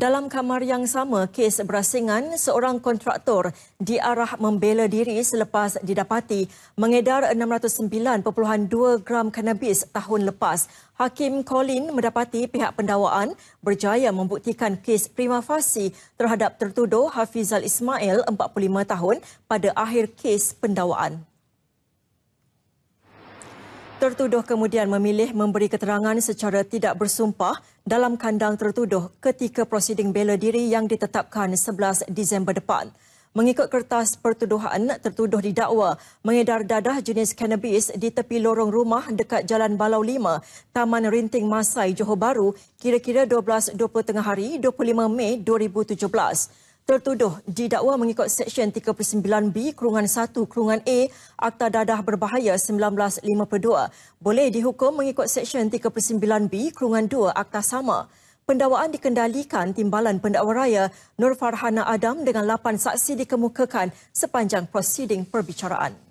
Dalam kamar yang sama, kes berasingan seorang kontraktor diarah membela diri selepas didapati mengedar 609.2 gram kanabis tahun lepas. Hakim Colin mendapati pihak pendawaan berjaya membuktikan kes prima facie terhadap tertuduh Hafizal Ismail 45 tahun pada akhir kes pendawaan. Tertuduh kemudian memilih memberi keterangan secara tidak bersumpah dalam kandang tertuduh ketika prosiding bela diri yang ditetapkan 11 Disember depan. Mengikut kertas pertuduhan, tertuduh didakwa mengedar dadah jenis cannabis di tepi lorong rumah dekat Jalan Balau 5, Taman Rinting Masai, Johor Bahru, kira-kira 12.20 tengah hari 25 Mei 2017 tertuduh didakwa mengikut Seksyen 39B Kurungan 1 Kurungan A Akta Dadah Berbahaya 1952 boleh dihukum mengikut Seksyen 39B Kurungan 2 Akta Sama. Pendakwaan dikendalikan Timbalan Pendakwa Raya Nur Farhana Adam dengan 8 saksi dikemukakan sepanjang prosiding perbicaraan.